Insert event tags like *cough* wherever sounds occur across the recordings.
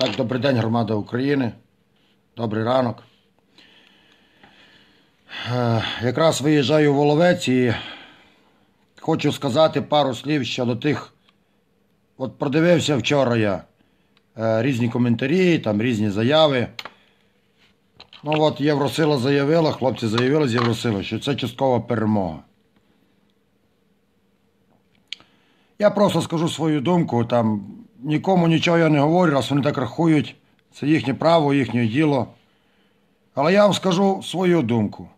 Так, добрий день, громада України. Добрий ранок. Е, якраз виїжджаю в Воловець і хочу сказати пару слів щодо тих. От продивився вчора я е, різні коментарі, там різні заяви. Ну от Євросила заявила, хлопці заявили з Євросила, що це часткова перемога. Я просто скажу свою думку. там нікому нічого я не говорю, раз вони так рахують. Це їхнє право, їхнє діло. Але я вам скажу свою думку.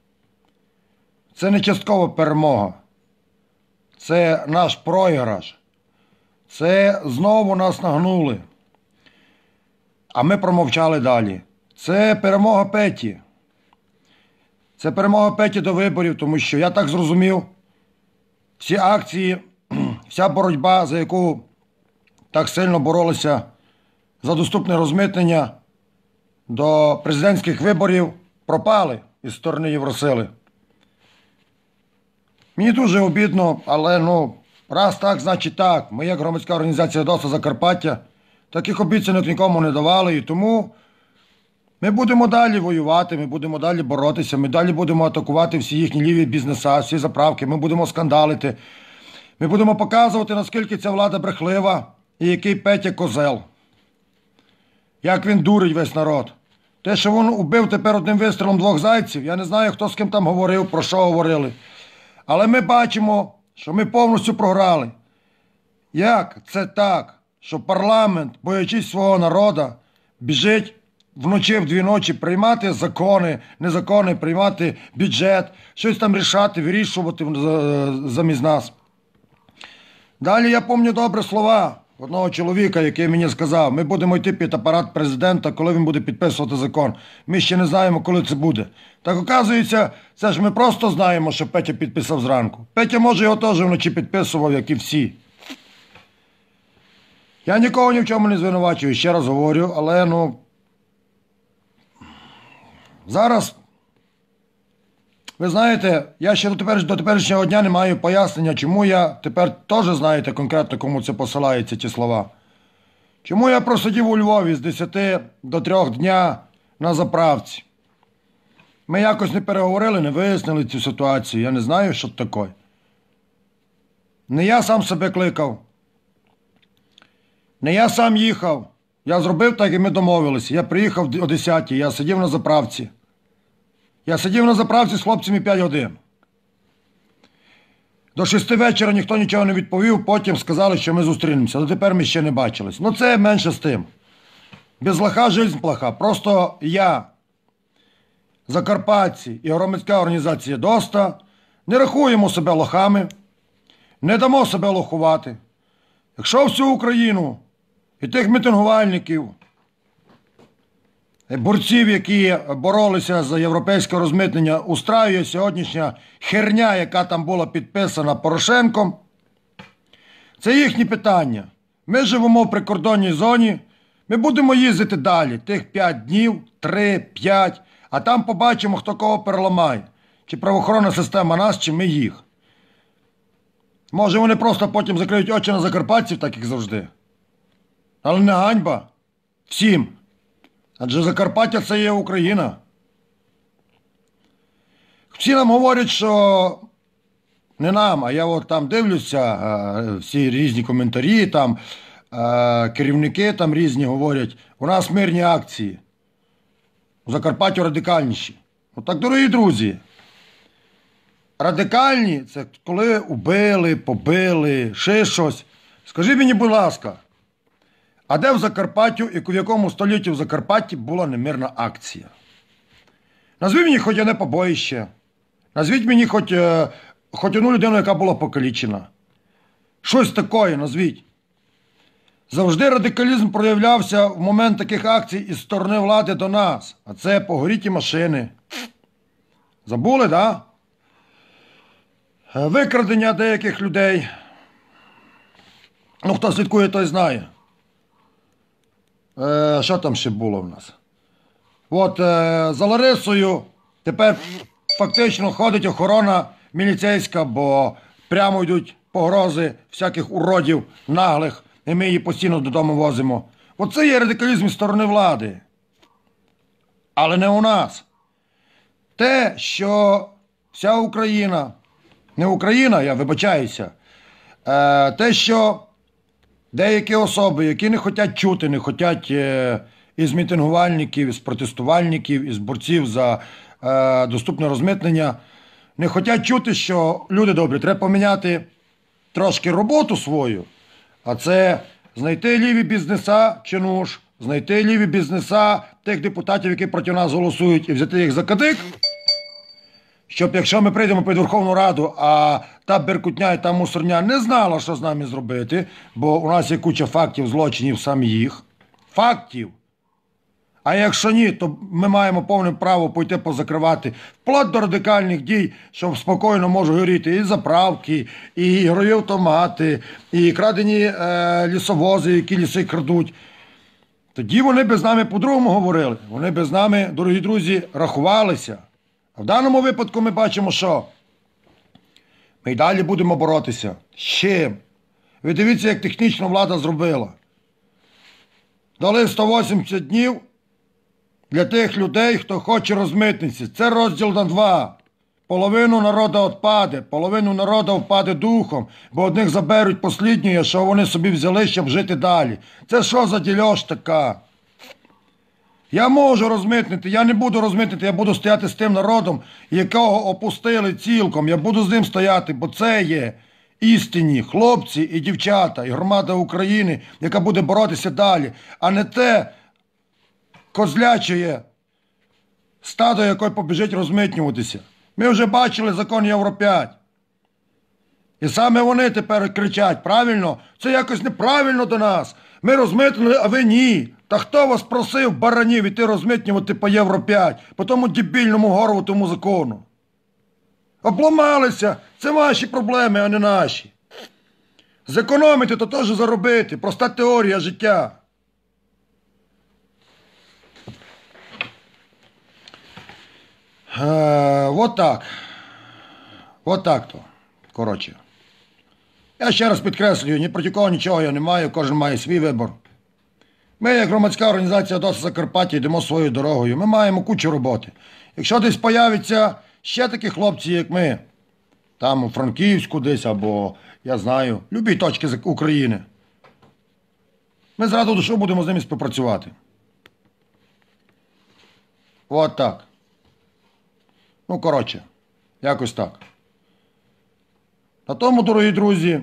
Це не часткова перемога. Це наш програш. Це знову нас нагнули. А ми промовчали далі. Це перемога Петі. Це перемога Петі до виборів, тому що я так зрозумів. Всі акції, *clears throat* вся боротьба, за яку так сильно боролися за доступне розмитнення до президентських виборів, пропали із сторони Євросили. Мені дуже обідно, але ну, раз так, значить так. Ми, як громадська організація ДОСА Закарпаття, таких обіцянок нікому не давали. І тому ми будемо далі воювати, ми будемо далі боротися, ми далі будемо атакувати всі їхні ліві бізнеса, всі заправки, ми будемо скандалити. Ми будемо показувати, наскільки ця влада брехлива і який Петя козел. Як він дурить весь народ. Те, що він убив тепер одним вистрілом двох зайців, я не знаю, хто з ким там говорив, про що говорили. Але ми бачимо, що ми повністю програли. Як це так, що парламент, боячись свого народу, біжить вночі в дві ночі приймати закони, незакони, приймати бюджет, щось там рішати, вирішувати е, замість нас? Далі я пам'ятаю добре слова одного чоловіка, який мені сказав, ми будемо йти під апарат президента, коли він буде підписувати закон. Ми ще не знаємо, коли це буде. Так оказується, це ж ми просто знаємо, що Петя підписав зранку. Петя, може, його теж вночі підписував, як і всі. Я нікого ні в чому не звинувачую, ще раз говорю, але ну. Зараз ви знаєте, я ще до тепер, до теперішнього дня не маю пояснення, чому я тепер теж знаєте конкретно, кому це посилається ті слова. Чому я просидів у Львові з 10 до 3 дня на заправці? Ми якось не переговорили, не вияснили цю ситуацію. Я не знаю, що таке. Не я сам себе кликав. Не я сам їхав. Я зробив так, як ми домовилися. Я приїхав о 10 я сидів на заправці. Я сидів на заправці з хлопцями 5 годин. До шести вечора ніхто нічого не відповів, потім сказали, що ми зустрінемося. Але тепер ми ще не бачились. Ну це менше з тим. Без лоха жизнь плоха. Просто я, Закарпатці і громадська організація ДОСТА не рахуємо себе лохами, не дамо себе лохувати. Якщо всю Україну і тих мітингувальників борців, які боролися за європейське розмитнення, устраює сьогоднішня херня, яка там була підписана Порошенком. Це їхні питання. Ми живемо в прикордонній зоні. Ми будемо їздити далі, тих 5 днів, 3-5, а там побачимо, хто кого переламає. Чи правоохоронна система нас, чи ми їх. Може вони просто потім закриють очі на закарпатців, так як завжди. Але не ганьба всім. Адже Закарпаття це є Україна. Всі нам говорять, що не нам, а я от там дивлюся, е, всі різні коментарі, там е, керівники там різні говорять, у нас мирні акції. У Закарпаття радикальніші. Ну так, дорогі друзі. Радикальні це коли убили, побили, ще щось. Скажи мені, будь ласка. А де в Закарпаттю і в якому столітті в Закарпатті була немирна акція? Назвіть мені хоч одне побоїще. Назвіть мені хоч е, хоч одну людину, яка була покалічена. Щось таке, назвіть. Завжди радикалізм проявлявся в момент таких акцій із сторони влади до нас. А це погоріті машини. Забули, так? Да? Е, викрадення деяких людей. Ну, хто слідкує, той знає. Е, що там ще було в нас? От е, за Ларисою тепер фактично ходить охорона міліцейська, бо прямо йдуть погрози всяких уродів наглих, і ми її постійно додому возимо. Оце є радикалізм зі сторони влади. Але не у нас. Те, що вся Україна, не Україна, я вибачаюся, е, те, що Деякі особи, які не хочуть чути, не хочуть е, із мітингувальників, із протестувальників, із борців за е, доступне розмитнення, не хочуть чути, що люди добрі, треба поміняти трошки роботу свою, а це знайти ліві бізнеса чи нуж, знайти ліві бізнеса тих депутатів, які проти нас голосують, і взяти їх за кадик щоб якщо ми прийдемо під Верховну Раду, а та Беркутня і та мусорня не знала, що з нами зробити, бо у нас є куча фактів злочинів сам Фактів. А якщо ні, то ми маємо повне право пойти позакривати вплоть до радикальних дій, щоб спокійно можуть горіти і заправки, і ігрові автомати, і крадені е, лісовози, які ліси крадуть. Тоді вони би з нами по-другому говорили. Вони би з нами, дорогі друзі, рахувалися. В даному випадку ми бачимо, що ми й далі будемо боротися. З чим? Ви дивіться, як технічно влада зробила. Дали 180 днів для тих людей, хто хоче розмитниці. Це розділ на два. Половину народу відпаде, половину народу впаде духом, бо одних заберуть посліднє, що вони собі взяли, щоб жити далі. Це що за дільош така? Я можу розмитнити, я не буду розмитнити, я буду стояти з тим народом, якого опустили цілком. Я буду з ним стояти, бо це є істинні хлопці і дівчата, і громада України, яка буде боротися далі, а не те козлячує стадо, якої побіжить розмитнюватися. Ми вже бачили закон Євро 5. І саме вони тепер кричать, правильно? Це якось неправильно до нас. Ми розмитнили, а ви ні. Та хто вас просив баранів іти розмитнювати по Євро 5, по тому дебільному горватому закону? Обламалися, це ваші проблеми, а не наші. Зекономити то теж заробити. Проста теорія життя. Е, От так. Вот так то. Коротше. Я ще раз підкреслюю, ні проти кого нічого я не маю, кожен має свій вибор. Ми, як громадська організація «Доса Закарпаття, йдемо своєю дорогою. Ми маємо кучу роботи. Якщо десь появиться ще такі хлопці, як ми, там у Франківську десь або, я знаю, любі точки України, ми з радою душу будемо з ними співпрацювати. От так. Ну, коротше, якось так. А тому, дорогі друзі,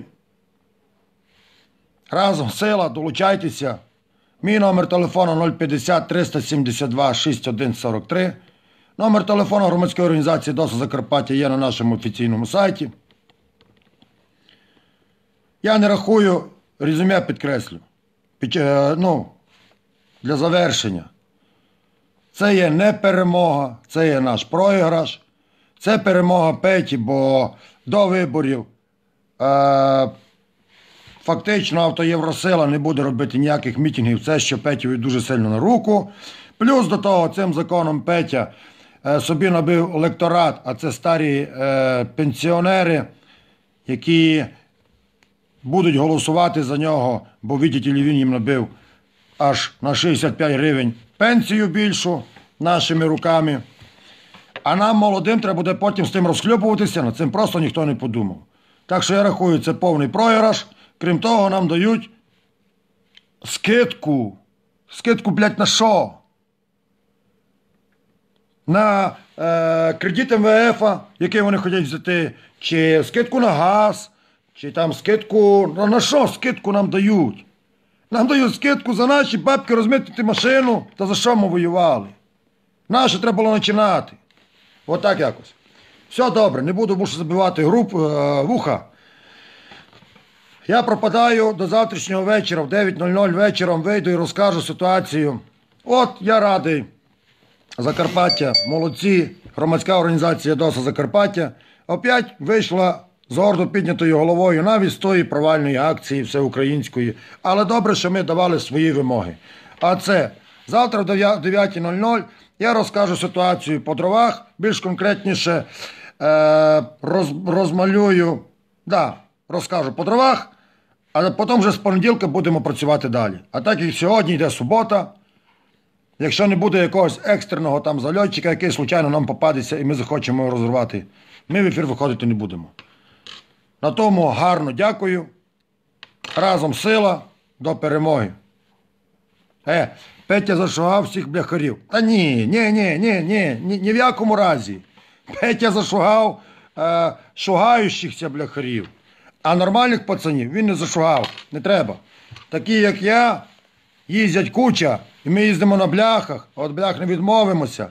разом сила, долучайтеся. Мій номер телефону 050 372 6143. Номер телефону громадської організації «Доса Закарпаття є на нашому офіційному сайті. Я не рахую, резюме підкреслю. Під, е, ну, Для завершення. Це є не перемога, це є наш програш. Це перемога Петі, бо до виборів. Е, фактично, авто Євросила не буде робити ніяких мітінгів. Це ще Петєві дуже сильно на руку. Плюс до того, цим законом Петя е, собі набив електорат, а це старі е, пенсіонери, які будуть голосувати за нього, бо віддіті він їм набив аж на 65 гривень пенсію більшу нашими руками. А нам молодим треба буде потім з тим розхлюпуватися, над цим просто ніхто не подумав. Так що я рахую, це повний програш. Крім того, нам дають скидку. Скидку, блядь, на що? На е, кредит МВФ, який вони хочуть взяти, чи скидку на газ, чи там скидку. Ну На що скидку нам дають? Нам дають скидку за наші бабки розмитити машину та за що ми воювали. Наше треба було починати. Отак От якось. Все добре, не буду мушу забивати груп е, вуха. Я пропадаю до завтрашнього вечора, в 9.00 вечором вийду і розкажу ситуацію. От я радий. Закарпаття, молодці, громадська організація Доса Закарпаття опять вийшла з гордо піднятою головою навіть з тої провальної акції всеукраїнської. Але добре, що ми давали свої вимоги. А це завтра в 9.00 я розкажу ситуацію по дровах, більш конкретніше е, роз, розмалюю, да, розкажу по дровах, а потім вже з понеділка будемо працювати далі. А так як сьогодні йде субота, якщо не буде якогось екстреного там зальотчика, який случайно нам попадеться і ми захочемо його розірвати, ми в ефір виходити не будемо. На тому гарно дякую. Разом сила до перемоги. Е, Петя зашугав всіх бляхарів. Та ні, ні, ні, ні, ні, ні, ні в якому разі. Петя зашугав е, шугаючихся бляхарів. А нормальних пацанів він не зашугав, не треба. Такі, як я, їздять куча, і ми їздимо на бляхах, а от блях не відмовимося.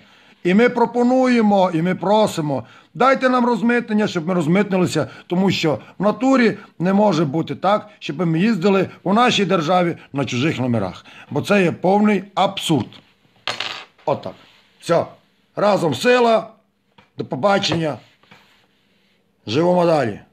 І ми пропонуємо, і ми просимо. Дайте нам розмитнення, щоб ми розмитнилися, тому що в натурі не може бути так, щоб ми їздили у нашій державі на чужих номерах. Бо це є повний абсурд. Отак. От Все. Разом сила. До побачення. Живемо далі.